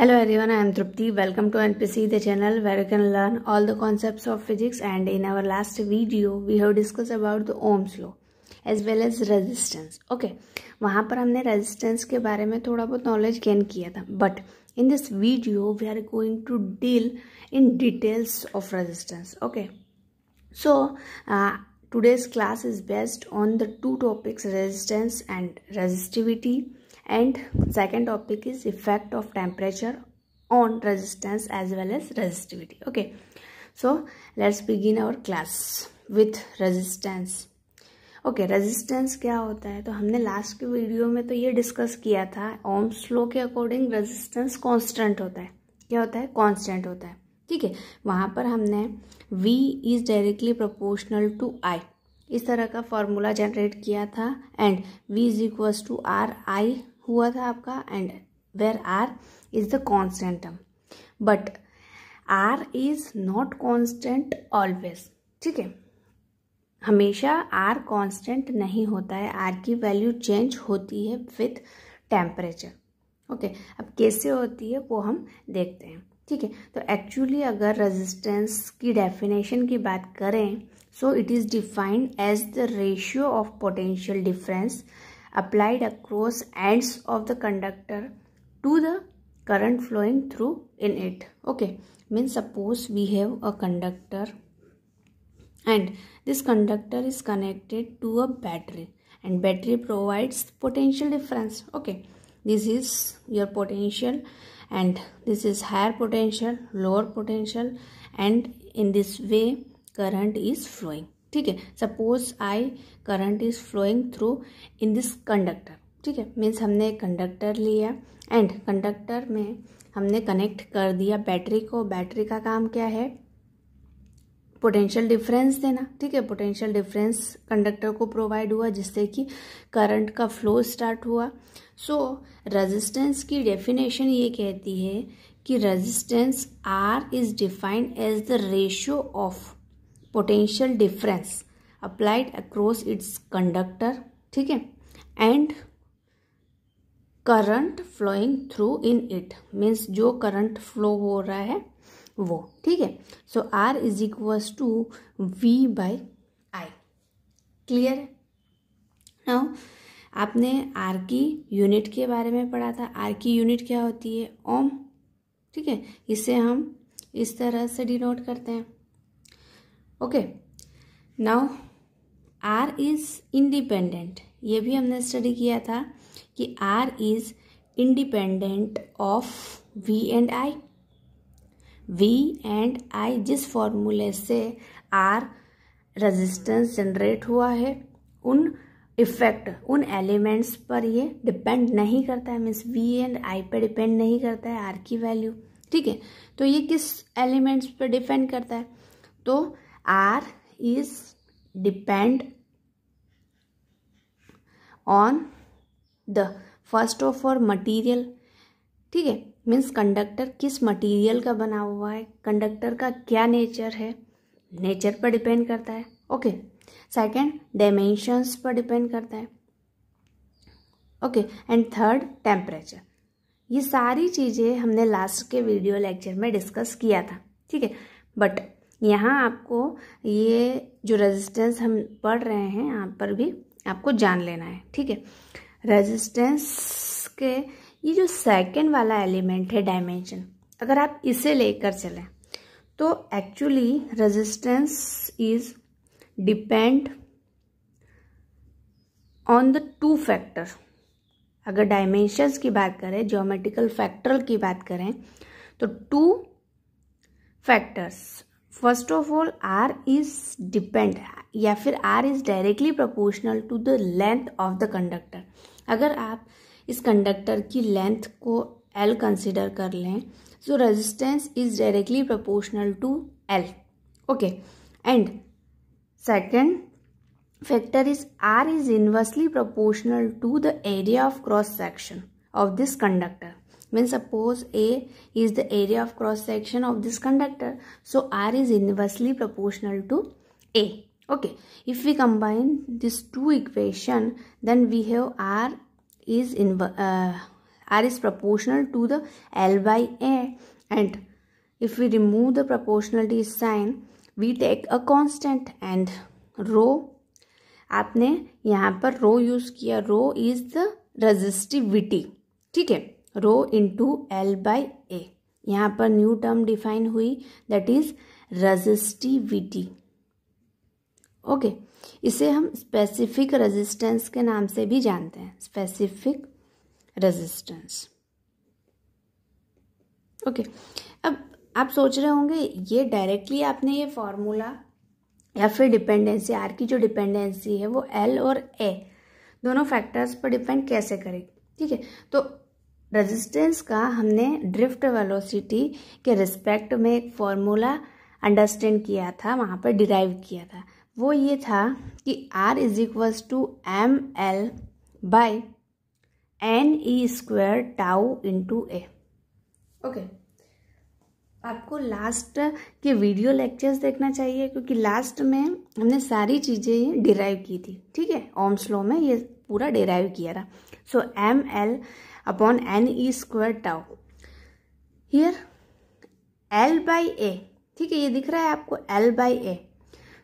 Hello everyone, I am Trupti. Welcome to NPC, the channel where you can learn all the concepts of physics and in our last video, we have discussed about the Ohm's law as well as resistance. Okay, वहाँ पर हमने resistance के बारे में थोड़ा बहुत knowledge gain किया but in this video, we are going to deal in details of resistance. Okay, so uh, today's class is based on the two topics resistance and resistivity and second topic is effect of temperature on resistance as well as resistivity okay so let's begin our class with resistance okay resistance क्या होता है तो हमने last के video में तो ये discuss किया था ओम स्लो के अकॉर्डिंग रेजिस्टेंस कांस्टेंट होता है क्या होता है कांस्टेंट होता है ठीक है वहाँ पर हमने V is directly proportional to I इस तरह का फॉर्मूला जनरेट किया था and V is equals to R I हुआ था आपका and where R is the constant term but R is not constant always ठीक है हमेशा आर कॉन्स्टेंट नहीं होता है आर की वैल्यू चेंज होती है विथ टेम्परेचर ओके अब कैसे होती है वो हम देखते हैं ठीक है तो एक्चुअली अगर रेजिस्टेंस की डेफिनेशन की बात करें so it is defined as the ratio of potential difference applied across ends of the conductor to the current flowing through in it okay means suppose we have a conductor and this conductor is connected to a battery and battery provides potential difference okay this is your potential and this is higher potential lower potential and in this way current is flowing ठीक है suppose I current is flowing through in this conductor ठीक है means हमने conductor लिया and conductor में हमने connect कर दिया बैटरी को बैटरी का काम क्या है पोटेंशियल डिफरेंस देना ठीक है पोटेंशियल डिफरेंस कंडक्टर को प्रोवाइड हुआ जिससे कि करंट का फ्लो स्टार्ट हुआ सो so, रेजिस्टेंस की डेफिनेशन ये कहती है कि resistance R is defined as the ratio of potential difference applied across its conductor ठीक है and current flowing through in it means जो करंट फ्लो हो रहा है वो ठीक है so R is equals to V by I clear है नाउ आपने आर की यूनिट के बारे में पढ़ा था आर की यूनिट क्या होती है ओम ठीक है इसे हम इस तरह से डिनोट करते हैं okay now R is independent ये भी हमने स्टडी किया था कि R is independent of V and I V and I जिस फॉर्मूले से आर रेजिस्टेंस जनरेट हुआ है उन इफेक्ट उन एलिमेंट्स पर ये डिपेंड नहीं करता है मीन्स वी एंड आई पे डिपेंड नहीं करता है आर की वैल्यू ठीक है तो ये किस एलिमेंट्स पर डिपेंड करता है तो R is depend on the first of all material ठीक है मीन्स कंडक्टर किस मटीरियल का बना हुआ है कंडक्टर का क्या नेचर है नेचर पर डिपेंड करता है ओके सेकेंड डायमेंशंस पर डिपेंड करता है ओके एंड थर्ड टेम्परेचर ये सारी चीज़ें हमने लास्ट के वीडियो लेक्चर में डिस्कस किया था ठीक है बट यहाँ आपको ये जो रेजिस्टेंस हम पढ़ रहे हैं यहाँ पर भी आपको जान लेना है ठीक है रेजिस्टेंस के ये जो सेकंड वाला एलिमेंट है डायमेंशन अगर आप इसे लेकर चलें तो actually resistance is depend on the two factor अगर डायमेंशंस की बात करें ज्योमेट्रिकल फैक्टर की बात करें तो two factors first of all R is depend या फिर R is directly proportional to the length of the conductor अगर आप इस कंडक्टर की लेंथ को एल कंसिडर कर लें so resistance is directly proportional to L okay and second factor is R is inversely proportional to the area of cross section of this conductor mean suppose A is the area of cross section of this conductor so R is inversely proportional to A okay if we combine this two equation then we have R is in R is proportional to the L by A and if we remove the proportionality sign we take a constant and rho आपने यहाँ पर रो use किया रो is the resistivity ठीक है rho into L by A यहाँ पर new term define हुई that is resistivity okay इसे हम स्पेसिफिक रेजिस्टेंस के नाम से भी जानते हैं स्पेसिफिक रेजिस्टेंस ओके अब आप सोच रहे होंगे ये डायरेक्टली आपने ये फॉर्मूला या फिर डिपेंडेंसी आर की जो डिपेंडेंसी है वो एल और ए दोनों फैक्टर्स पर डिपेंड कैसे करेगी ठीक है तो रेजिस्टेंस का हमने ड्रिफ्ट वेलोसिटी के रिस्पेक्ट में एक फॉर्मूला अंडरस्टैंड किया था वहाँ पर डिराइव किया था वो ये था कि R is equals to M L by N E square tau into A okay आपको लास्ट के वीडियो लेक्चर्स देखना चाहिए क्योंकि लास्ट में हमने सारी चीज़ें डिराइव की थी ठीक है ओम स्लो में ये पूरा डिराइव किया था so M L upon n e square tau here l by a ठीक है ये दिख रहा है आपको l by a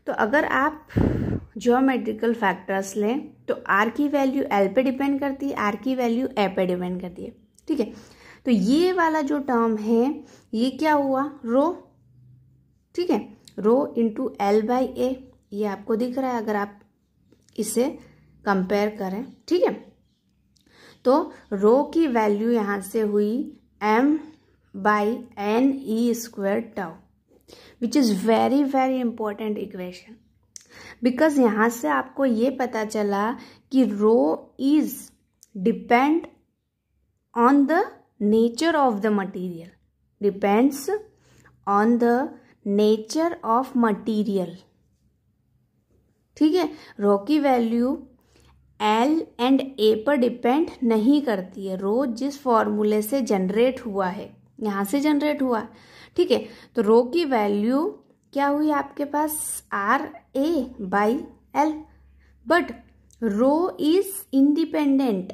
तो अगर आप ज्योमेट्रिकल फैक्टर्स लें तो r की वैल्यू l पे डिपेंड करती है r की वैल्यू a पे डिपेंड करती है ठीक है तो ये वाला जो टर्म है ये क्या हुआ रो ठीक है rho into L by A ये आपको दिख रहा है अगर आप इसे कंपेयर करें ठीक है तो रो की वैल्यू यहाँ से हुई M by N E square tau which is very very important equation because यहाँ से आपको ये पता चला कि rho is depend on the nature of the material depends on the nature of material ठीक है रो की वैल्यू एल एंड ए पर डिपेंड नहीं करती है रो जिस फॉर्मूले से जनरेट हुआ है यहाँ से जनरेट हुआ ठीक है तो रो की वैल्यू क्या हुई आपके पास R A by L but rho is independent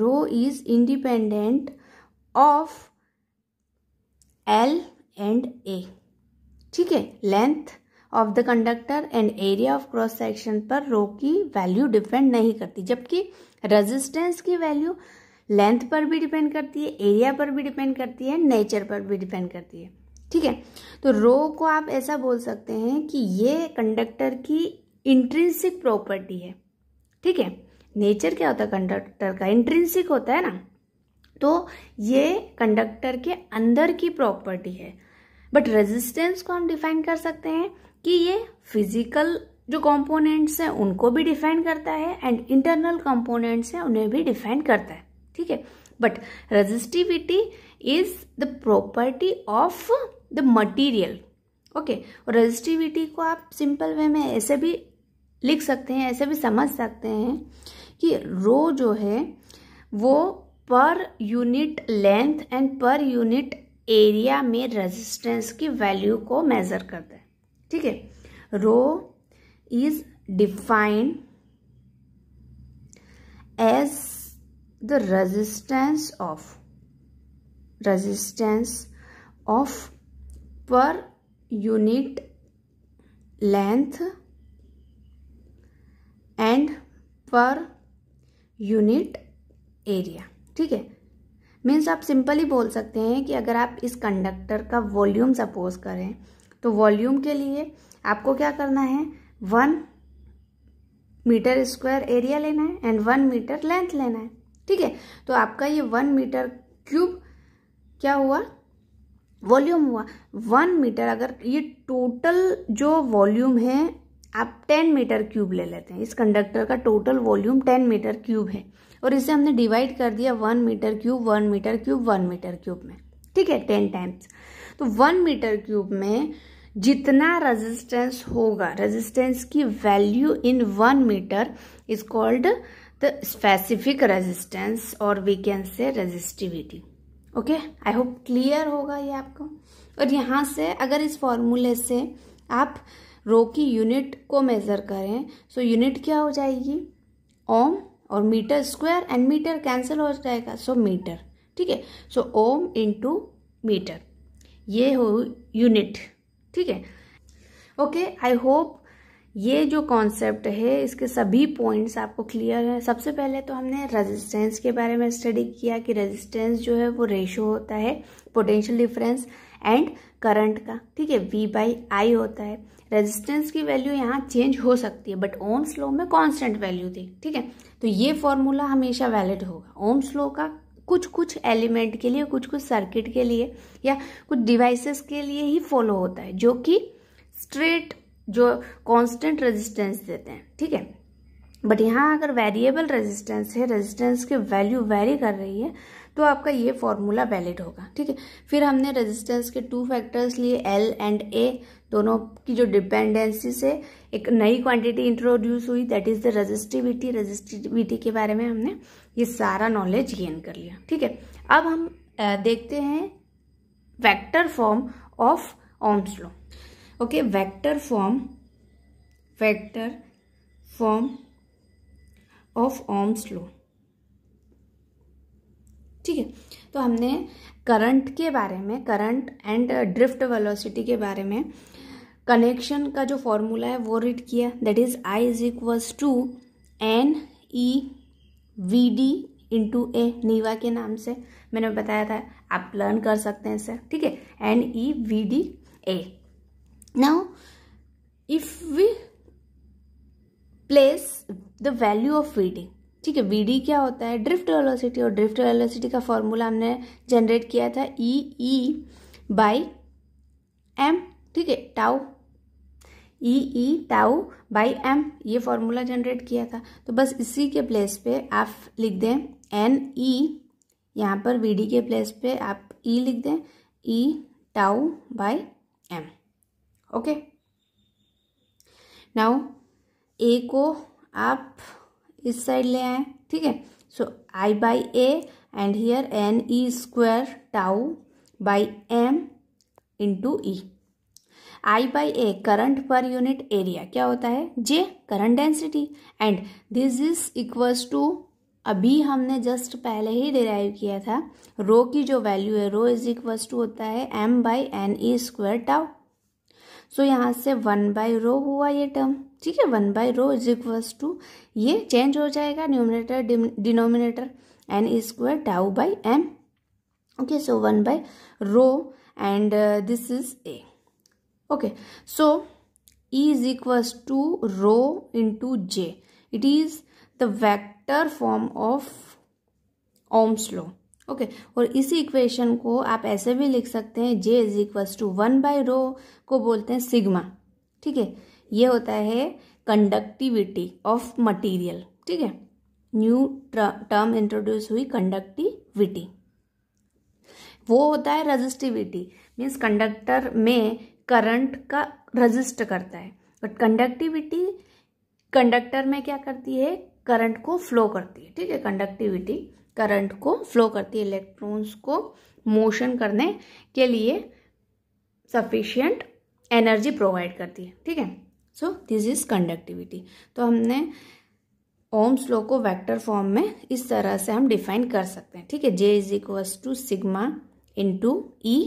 rho is independent of L and A ठीक है length of the conductor and area of cross section पर रो की वैल्यू डिपेंड नहीं करती जबकि रेजिस्टेंस की वैल्यू लेंथ पर भी डिपेंड करती है एरिया पर भी डिपेंड करती है नेचर पर भी डिपेंड करती है ठीक है तो रो को आप ऐसा बोल सकते हैं कि ये कंडक्टर की इंट्रेंसिक प्रॉपर्टी है ठीक है नेचर क्या होता है कंडक्टर का इंट्रेंसिक होता है ना तो ये कंडक्टर के अंदर की प्रॉपर्टी है बट रेजिस्टेंस को हम डिफाइन कर सकते हैं कि ये फिजिकल जो कंपोनेंट्स हैं उनको भी डिफाइन करता है एंड इंटरनल कंपोनेंट्स हैं उन्हें भी डिफाइन करता है ठीक है but resistivity is the property of the material okay और रजिस्टिविटी को आप सिंपल वे में ऐसे भी लिख सकते हैं ऐसे भी समझ सकते हैं कि रो जो है वो per unit length and per unit area में रेजिस्टेंस की वैल्यू को मेज़र करता है ठीक है rho is defined as the resistance of resistance of per unit length and per unit area ठीक है मीन्स आप सिंपली बोल सकते हैं कि अगर आप इस कंडक्टर का वॉल्यूम सपोज करें तो वॉल्यूम के लिए आपको क्या करना है वन मीटर स्क्वायर एरिया लेना है एंड वन मीटर लेंथ लेना है ठीक है तो आपका ये वन मीटर क्यूब क्या हुआ वॉल्यूम हुआ वन मीटर अगर ये टोटल जो वॉल्यूम है आप टेन मीटर क्यूब ले लेते हैं इस कंडक्टर का total volume ten metre cube है और इसे हमने डिवाइड कर दिया one metre cube one metre cube one metre cube में ठीक है टेन टाइम्स तो वन मीटर क्यूब में जितना रेजिस्टेंस होगा रेजिस्टेंस की value in one metre is called the specific resistance और we can say resistivity okay I hope clear होगा ये आपको और यहाँ से अगर इस फॉर्मूले से आप रो की यूनिट को मेज़र करें सो यूनिट क्या हो जाएगी ओम और metre square and metre cancel हो जाएगा सो मीटर ठीक है सो ओम इंटू मीटर ये हो यूनिट ठीक है ओके आई होप ये जो कॉन्सेप्ट है इसके सभी पॉइंट्स आपको क्लियर है सबसे पहले तो हमने रेजिस्टेंस के बारे में स्टडी किया कि रेजिस्टेंस जो है वो रेशो होता है पोटेंशियल डिफरेंस एंड करंट का ठीक है वी बाई आई होता है रेजिस्टेंस की वैल्यू यहाँ चेंज हो सकती है बट ओम स्लो में कांस्टेंट वैल्यू थी ठीक है तो ये फॉर्मूला हमेशा वैलिड होगा ओम स्लो का कुछ कुछ एलिमेंट के लिए कुछ कुछ सर्किट के लिए या कुछ डिवाइसेस के लिए ही फॉलो होता है जो कि स्ट्रेट जो कांस्टेंट रेजिस्टेंस देते हैं ठीक है बट यहाँ अगर वेरिएबल रेजिस्टेंस है रेजिस्टेंस की वैल्यू वेरी कर रही है तो आपका ये फॉर्मूला वैलिड होगा ठीक है फिर हमने रेजिस्टेंस के टू फैक्टर्स लिए एल एंड ए दोनों की जो डिपेंडेंसी से एक नई क्वांटिटी इंट्रोड्यूस हुई that is the resistivity resistivity के बारे में हमने ये सारा नॉलेज गेन कर लिया ठीक है अब हम देखते हैं vector form of Ohm's law okay vector form vector form of Ohm's law ठीक है तो हमने करंट के बारे में करंट एंड ड्रिफ्ट वेलोसिटी के बारे में कनेक्शन का जो फॉर्मूला है वो रीड किया that is I is equals to N E V D into A नीवा के नाम से मैंने बताया था आप लर्न कर सकते हैं इसे ठीक है N E V D A now if we place the value of D ठीक है वीडी क्या होता है ड्रिफ्ट वेलोसिटी और ड्रिफ्ट वेलोसिटी का फॉर्मूला हमने जनरेट किया था ई ई बाई एम ठीक है tau E E tau by M ये फॉर्मूला जनरेट किया था तो बस इसी के प्लेस पे आप लिख दें एन ई e, यहाँ पर वी डी के प्लेस पे आप ई e लिख दें E tau by M okay now A को आप इस साइड ले आए ठीक है so I by A and here N E square tau by M into E I by A current per unit area क्या होता है J current density and this is equals to अभी हमने जस्ट पहले ही डिराइव किया था रो की जो वैल्यू है रो इज इक्वल्स टू होता है M by N E square tau so यहाँ से वन बाई रो हुआ ये टर्म ठीक है one by rho is equals to ये चेंज हो जाएगा numerator denominator N E square tau by M okay so one by rho and this is A okay so e is to rho into J it is the vector form of Ohm's law okay और इसी equation को आप ऐसे भी लिख सकते हैं J is equal to one by rho को बोलते हैं सिग्मा ठीक है ये होता है कंडक्टिविटी ऑफ मटीरियल ठीक है न्यू टर्म इंट्रोड्यूस हुई कंडक्टिविटी वो होता है रजिस्टिविटी मीन्स कंडक्टर में करंट का रजिस्ट करता है बट कंडक्टिविटी कंडक्टर में क्या करती है करंट को फ्लो करती है ठीक है कंडक्टिविटी करंट को फ्लो करती है इलेक्ट्रॉन्स को मोशन करने के लिए सफिशियंट एनर्जी प्रोवाइड करती है ठीक है सो दिस इज कंडक्टिविटी तो हमने ओम स्लो को वेक्टर फॉर्म में इस तरह से हम डिफाइन कर सकते हैं ठीक है J is equals to sigma into E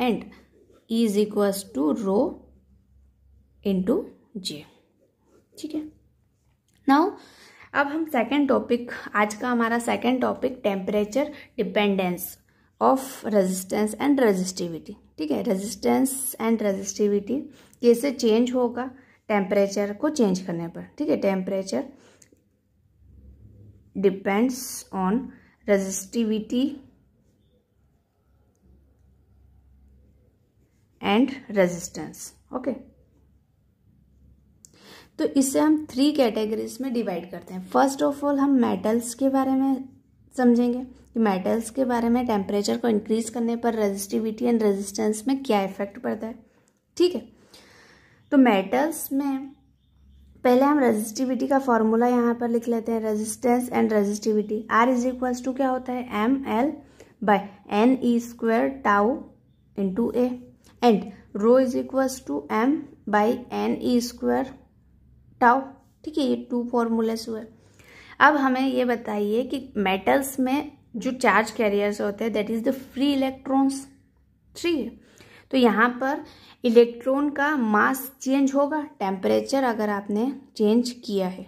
and E is equals to rho into J ठीक है नाउ अब हम सेकेंड टॉपिक आज का हमारा second topic temperature dependence of resistance and resistivity ठीक है रेजिस्टेंस एंड रेजिस्टिविटी कैसे चेंज होगा टेम्परेचर को चेंज करने पर ठीक है temperature depends on resistivity and resistance okay तो इसे हम थ्री कैटेगरीज में डिवाइड करते हैं फर्स्ट ऑफ ऑल हम मेटल्स के बारे में समझेंगे कि मेटल्स के बारे में टेम्परेचर को इंक्रीज करने पर रेजिस्टिविटी एंड रेजिस्टेंस में क्या इफेक्ट पड़ता है ठीक है तो मेटल्स में पहले हम रेजिस्टिविटी का फॉर्मूला यहाँ पर लिख लेते हैं resistance and resistivity R is equals to क्या होता है M L by N E square tau into A and rho is equals to M by N E square tau ठीक है ये टू फॉर्मूलाज हुए अब हमें ये बताइए कि मेटल्स में जो चार्ज कैरियर्स होते हैं that is the free electrons three तो यहाँ पर इलेक्ट्रॉन का मास चेंज होगा टेम्परेचर अगर आपने चेंज किया है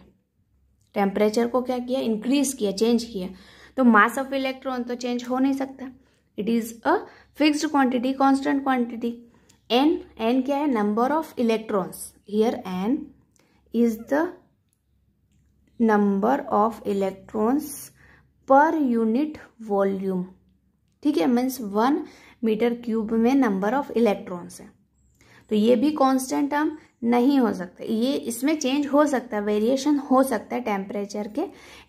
टेम्परेचर को क्या किया इंक्रीज किया चेंज किया तो मास ऑफ इलेक्ट्रॉन तो चेंज हो नहीं सकता it is a fixed quantity constant quantity N N क्या है number of electrons here N is the number of electrons per unit volume ठीक है मीन्स वन मीटर क्यूब में नंबर ऑफ इलेक्ट्रॉन्स है तो ये भी कांस्टेंट टर्म नहीं हो सकता ये इसमें चेंज हो सकता है वेरिएशन हो सकता है टेम्परेचर के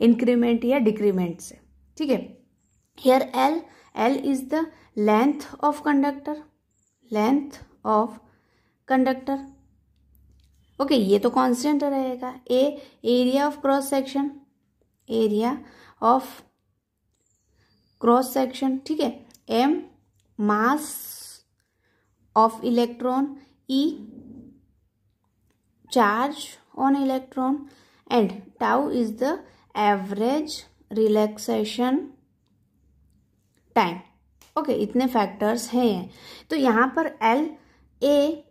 इंक्रीमेंट या डिक्रीमेंट से ठीक है here L L is the length of conductor length of conductor okay ये तो कांस्टेंट रहेगा A area of cross section area of cross section ठीक है m mass of electron e charge on electron and tau is the average relaxation time okay okay, इतने factors हैं तो यहाँ पर L A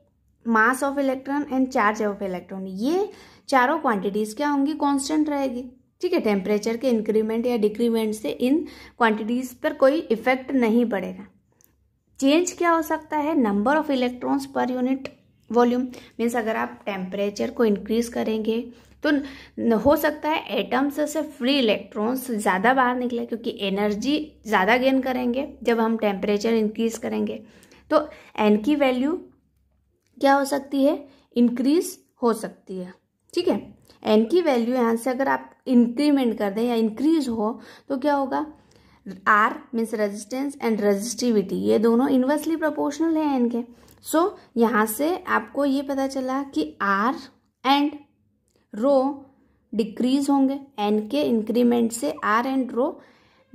mass of electron and charge of electron ये चारों quantities क्या होंगी कांस्टेंट रहेगी ठीक है टेम्परेचर के इंक्रीमेंट या डिक्रीमेंट से इन क्वांटिटीज़ पर कोई इफेक्ट नहीं पड़ेगा चेंज क्या हो सकता है number of electrons per unit volume means अगर आप टेम्परेचर को इंक्रीज करेंगे तो हो सकता है एटम्स से फ्री इलेक्ट्रॉन्स ज़्यादा बाहर निकले क्योंकि एनर्जी ज़्यादा गेन करेंगे जब हम टेम्परेचर इंक्रीज करेंगे तो एन की वैल्यू क्या हो सकती है इंक्रीज हो सकती है ठीक है एन की वैल्यू यहाँ से अगर आप इंक्रीमेंट कर दें या इंक्रीज हो तो क्या होगा R means resistance and resistivity ये दोनों इन्वर्सली प्रोपोर्शनल हैं एन के सो so, यहाँ से आपको ये पता चला कि आर एंड रो डिक्रीज होंगे एन के इंक्रीमेंट से आर एंड रो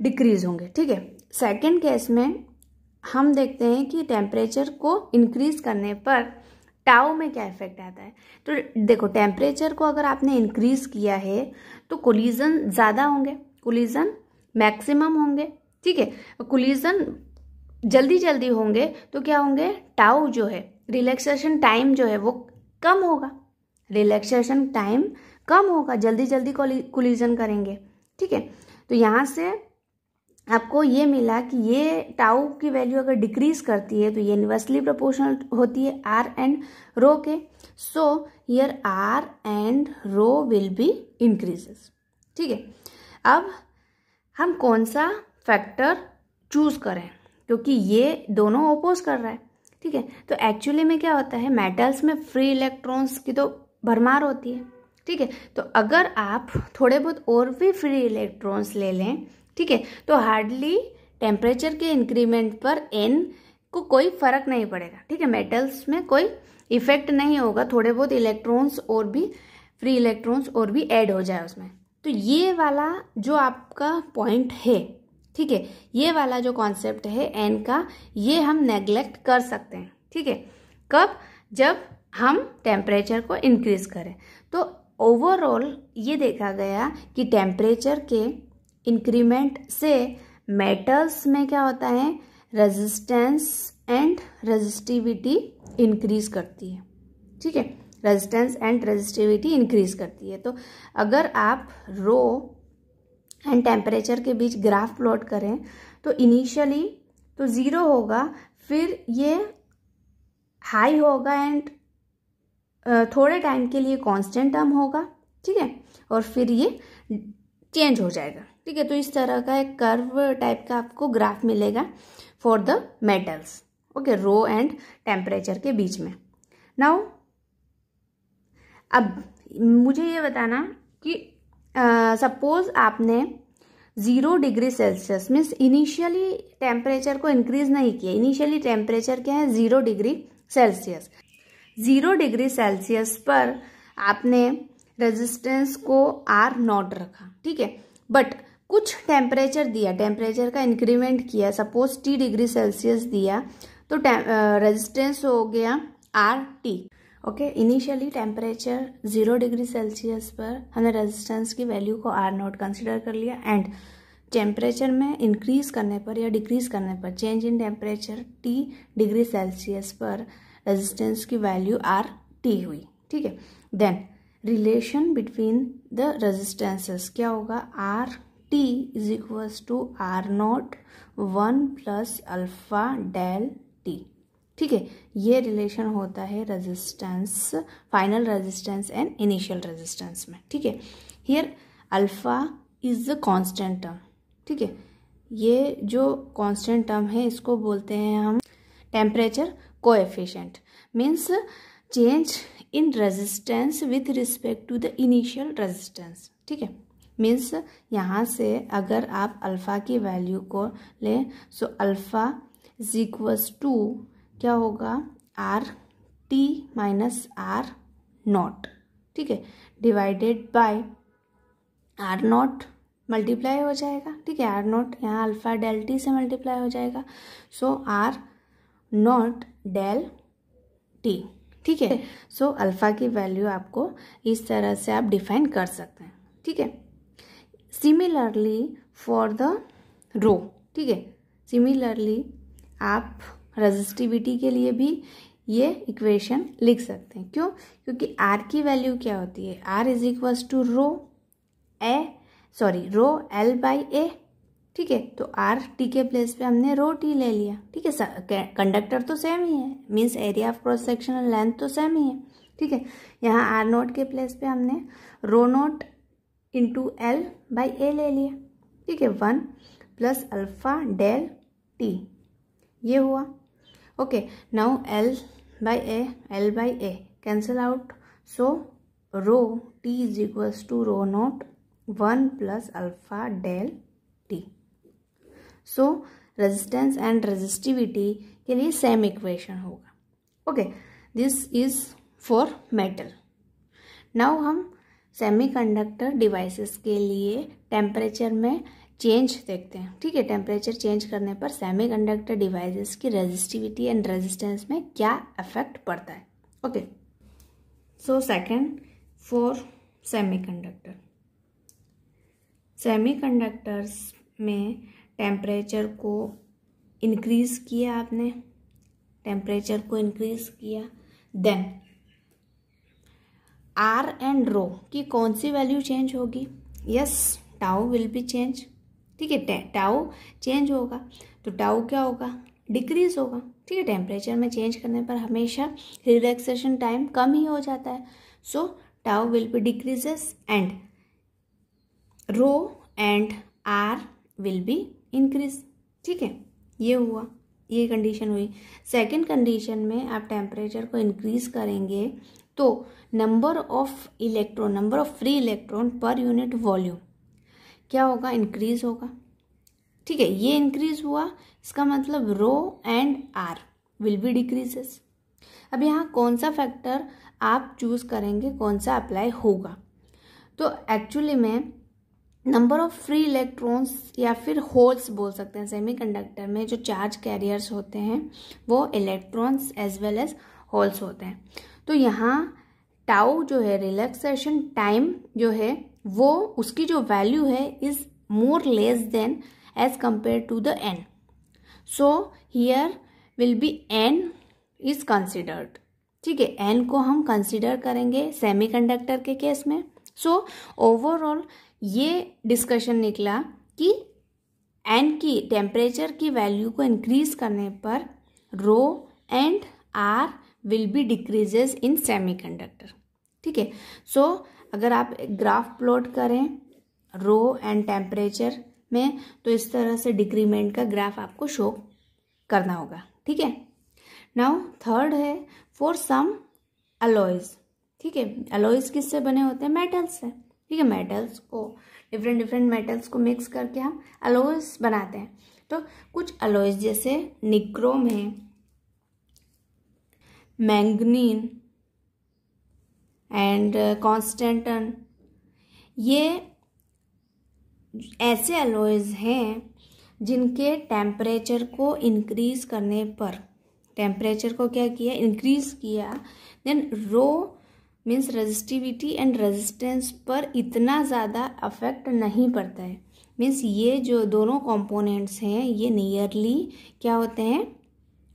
डिक्रीज होंगे ठीक है सेकेंड केस में हम देखते हैं कि टेम्परेचर को इंक्रीज करने पर टाओ में क्या इफेक्ट आता है तो देखो टेम्परेचर को अगर आपने इंक्रीज किया है तो कोलिजन ज़्यादा होंगे कोलिजन मैक्सिमम होंगे ठीक है कोलिजन जल्दी जल्दी होंगे तो क्या होंगे टाओ जो है रिलैक्सेशन टाइम जो है वो कम होगा रिलैक्सेशन टाइम कम होगा जल्दी जल्दी कोलिजन करेंगे ठीक है तो यहाँ से आपको ये मिला कि ये टाउ की वैल्यू अगर डिक्रीज करती है तो ये इन्वर्सली प्रोपोर्शनल होती है आर एंड रो के सो यर R and rho will be increases ठीक है अब हम कौन सा फैक्टर चूज करें क्योंकि ये दोनों ओपोज कर रहा है ठीक है तो एक्चुअली में क्या होता है मेटल्स में फ्री इलेक्ट्रॉन्स की तो भरमार होती है ठीक है तो अगर आप थोड़े बहुत और भी फ्री इलेक्ट्रॉन्स ले लें ठीक है तो हार्डली टेम्परेचर के इंक्रीमेंट पर एन को कोई फर्क नहीं पड़ेगा ठीक है मेटल्स में कोई इफेक्ट नहीं होगा थोड़े बहुत इलेक्ट्रॉन्स और भी फ्री इलेक्ट्रॉन्स और भी ऐड हो जाए उसमें तो ये वाला जो आपका पॉइंट है ठीक है ये वाला जो कॉन्सेप्ट है एन का ये हम नेग्लेक्ट कर सकते हैं ठीक है कब जब हम टेम्परेचर को इंक्रीज करें तो ओवरऑल ये देखा गया कि टेम्परेचर के इंक्रीमेंट से मेटल्स में क्या होता है रेजिस्टेंस एंड रेजिस्टिविटी इंक्रीज करती है ठीक है रेजिस्टेंस एंड रेजिस्टिविटी इंक्रीज करती है तो अगर आप रो एंड टेम्परेचर के बीच ग्राफ प्लॉट करें तो इनिशियली तो ज़ीरो होगा फिर ये हाई होगा एंड थोड़े टाइम के लिए कांस्टेंट टर्म होगा ठीक है और फिर ये चेंज हो जाएगा ठीक है तो इस तरह का एक कर्व टाइप का आपको ग्राफ मिलेगा for the metals okay rho and temperature के बीच में नाउ अब मुझे ये बताना कि सपोज uh, आपने zero degree Celsius means initially temperature को इंक्रीज़ नहीं किया इनिशियली टेम्परेचर क्या है zero degree Celsius zero degree Celsius पर आपने रेजिस्टेंस को आर नॉट रखा ठीक है बट कुछ टेम्परेचर दिया टेम्परेचर का इंक्रीमेंट किया सपोज टी डिग्री सेल्सियस दिया तो रेजिस्टेंस हो गया R T okay initially temperature zero degree Celsius पर हमने रेजिस्टेंस की वैल्यू को आर नॉट कंसिडर कर लिया एंड टेम्परेचर में इंक्रीज करने पर या डिक्रीज करने पर change in temperature T degree Celsius पर रेजिस्टेंस की वैल्यू आर टी हुई ठीक है then relation between the resistances क्या होगा R T is equals to R not one plus alpha del T ठीक है ये रिलेशन होता है resistance final resistance and initial resistance में ठीक है here alpha is the constant term ठीक है ये जो कांस्टेंट टर्म है इसको बोलते हैं हम temperature coefficient means change in resistance with respect to the initial resistance ठीक है मीन्स यहाँ से अगर आप अल्फ़ा की वैल्यू को लें so alpha is equals to क्या होगा R T minus R not ठीक है divided by R not multiply हो जाएगा ठीक है आर नॉट यहाँ अल्फ़ा डेल्टी से मल्टीप्लाई हो जाएगा so R not del T ठीक है सो so, अल्फ़ा की वैल्यू आपको इस तरह से आप डिफाइन कर सकते हैं ठीक है सिमिलरली फॉर द रो ठीक है सिमिलरली आप रजिस्टिविटी के लिए भी ये इक्वेशन लिख सकते हैं क्यों क्योंकि आर की वैल्यू क्या होती है R is equals to rho A sorry rho L by A ठीक है तो आर टी के प्लेस पे हमने रो टी ले लिया ठीक है कंडक्टर तो सेम ही है means area of cross section length तो सेम ही है ठीक है यहाँ आर नोट के प्लेस पे हमने rho not into L by A ले लिया ठीक है one plus alpha del T ये हुआ okay now L by A L by A cancel out so rho T is equals to rho not one plus alpha del so resistance and resistivity के लिए same equation होगा okay this is for metal now हम semiconductor devices के लिए temperature में change देखते हैं ठीक है टेम्परेचर चेंज करने पर सेमीकंडक्टर डिवाइसेस की रेजिस्टिविटी एंड रेजिस्टेंस में क्या इफेक्ट पड़ता है okay so second for semiconductor semiconductors में टेम्परेचर को इंक्रीज़ किया आपने टेम्परेचर को इंक्रीज़ किया देन आर एंड रो की कौन सी वैल्यू चेंज होगी yes tau will be change ठीक है टाउ चेंज होगा तो टाउ क्या होगा डिक्रीज होगा ठीक है टेम्परेचर में चेंज करने पर हमेशा रिलैक्सेशन टाइम कम ही हो जाता है so tau will be decreases and rho and R will be increase ठीक है ये हुआ ये कंडीशन हुई सेकंड कंडीशन में आप टेम्परेचर को इंक्रीज करेंगे तो number of electron number of free electron per unit volume क्या होगा इंक्रीज होगा ठीक है ये इंक्रीज हुआ इसका मतलब rho and R will be decreases अब यहाँ कौन सा फैक्टर आप चूज़ करेंगे कौन सा अप्लाई होगा तो एक्चुअली में नंबर ऑफ फ्री इलेक्ट्रॉन्स या फिर होल्स बोल सकते हैं सेमीकंडक्टर में जो चार्ज कैरियर्स होते हैं वो electrons as well as holes होते हैं तो यहाँ टाउ जो है रिलैक्सेशन टाइम जो है वो उसकी जो वैल्यू है is more less than as compare to the n so here will be n is considered ठीक है एन को हम कंसिडर करेंगे सेमी के केस में सो ओवरऑल ये डिस्कशन निकला कि एन की टेम्परेचर की वैल्यू को इंक्रीज करने पर rho and R will be decreases in semiconductor ठीक है सो अगर आप ग्राफ प्लॉट करें रो एंड टेम्परेचर में तो इस तरह से डिक्रीमेंट का ग्राफ आपको शो करना होगा ठीक है नाउ थर्ड है फॉर सम अलॉयज ठीक है अलॉयज किससे बने होते हैं मेटल्स से ठीक है मेटल्स को डिफरेंट डिफरेंट मेटल्स को मिक्स करके हम अलोइस बनाते हैं तो कुछ अलोइस जैसे निक्रोम है मैंगनीन एंड कॉन्स्टेंटन ये ऐसे अलोइज हैं जिनके टेम्परेचर को इंक्रीज करने पर टेम्परेचर को क्या किया इंक्रीज किया then rho means resistivity and resistance पर इतना ज़्यादा अफेक्ट नहीं पड़ता है मीन्स ये जो दोनों कंपोनेंट्स हैं ये नियरली क्या होते हैं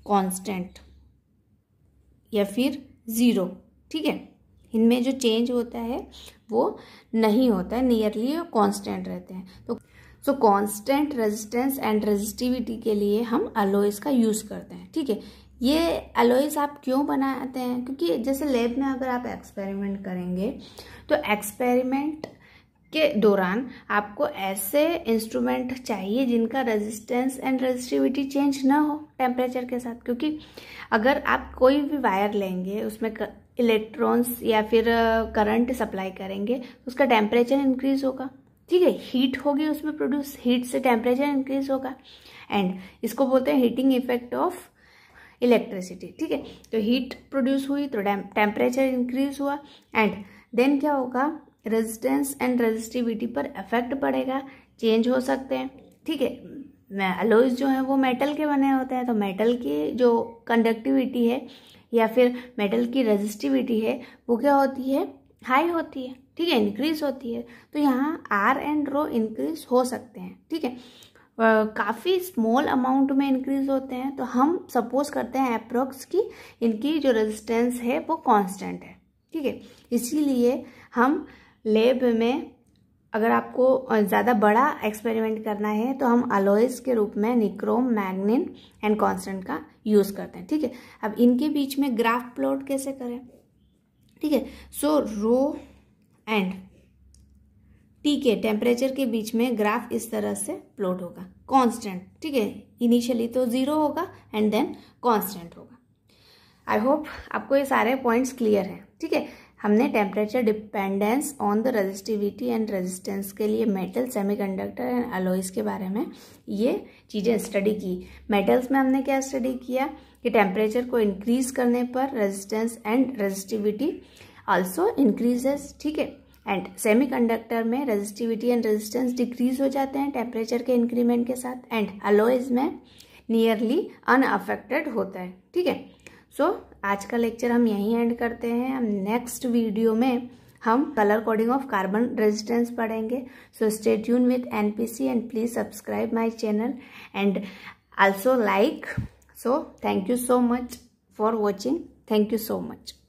कांस्टेंट या फिर ज़ीरो ठीक है इनमें जो चेंज होता है वो नहीं होता है नियरली कांस्टेंट रहते हैं तो so constant resistance and resistivity के लिए हम अलोइस का यूज़ करते हैं ठीक है ये एलोइस आप क्यों बनाते हैं क्योंकि जैसे लैब में अगर आप एक्सपेरिमेंट करेंगे तो एक्सपेरिमेंट के दौरान आपको ऐसे इंस्ट्रूमेंट चाहिए जिनका रेजिस्टेंस एंड रेजिस्टिविटी चेंज ना हो टेम्परेचर के साथ क्योंकि अगर आप कोई भी वायर लेंगे उसमें इलेक्ट्रॉन्स या फिर करंट सप्लाई करेंगे तो उसका टेम्परेचर इंक्रीज होगा ठीक है हीट होगी उसमें प्रोड्यूस हीट से टेम्परेचर इंक्रीज होगा एंड इसको बोलते हैं हीटिंग इफेक्ट ऑफ इलेक्ट्रिसिटी ठीक है तो हीट प्रोड्यूस हुई तो टेम्परेचर इंक्रीज हुआ एंड देन क्या होगा रेजिस्टेंस एंड रेजिस्टिविटी पर इफेक्ट पड़ेगा चेंज हो सकते हैं ठीक है अलोइ जो हैं वो मेटल के बने होते हैं तो मेटल की जो कंडक्टिविटी है या फिर मेटल की रेजिस्टिविटी है वो क्या होती है हाई होती है ठीक है इंक्रीज होती है तो यहाँ आर एंड रो इंक्रीज हो सकते हैं ठीक है काफ़ी स्मॉल अमाउंट में इंक्रीज होते हैं तो हम सपोज करते हैं अप्रोक्स की इनकी जो रेजिस्टेंस है वो कांस्टेंट है ठीक है इसीलिए हम लेब में अगर आपको ज़्यादा बड़ा एक्सपेरिमेंट करना है तो हम अलोइस के रूप में निक्रोम मैग्निन एंड कांस्टेंट का यूज़ करते हैं ठीक है अब इनके बीच में ग्राफ प्लॉट कैसे करें ठीक है सो रो एंड टी के टेम्परेचर के बीच में ग्राफ इस तरह से प्लॉट होगा कांस्टेंट ठीक है इनिशियली तो ज़ीरो होगा एंड देन कांस्टेंट होगा आई होप आपको ये सारे पॉइंट्स क्लियर हैं ठीक है हमने temperature dependence on the resistivity and resistance के लिए मेटल सेमीकंडक्टर एंड अलोइस के बारे में ये चीज़ें स्टडी की मेटल्स में हमने क्या स्टडी किया कि टेम्परेचर को इंक्रीज करने पर resistance and resistivity also increases ठीक है एंड सेमीकंडक्टर में रेजिस्टिविटी एंड रेजिस्टेंस डिक्रीज हो जाते हैं टेम्परेचर के इंक्रीमेंट के साथ एंड अलोइज में नियरली अनअफेक्टेड होता है ठीक है सो आज का लेक्चर हम यहीं एंड करते हैं हम नेक्स्ट वीडियो में हम colour coding of carbon resistance पढ़ेंगे so stay tune with N P C and please subscribe my channel and also like so thank you so much for watching thank you so much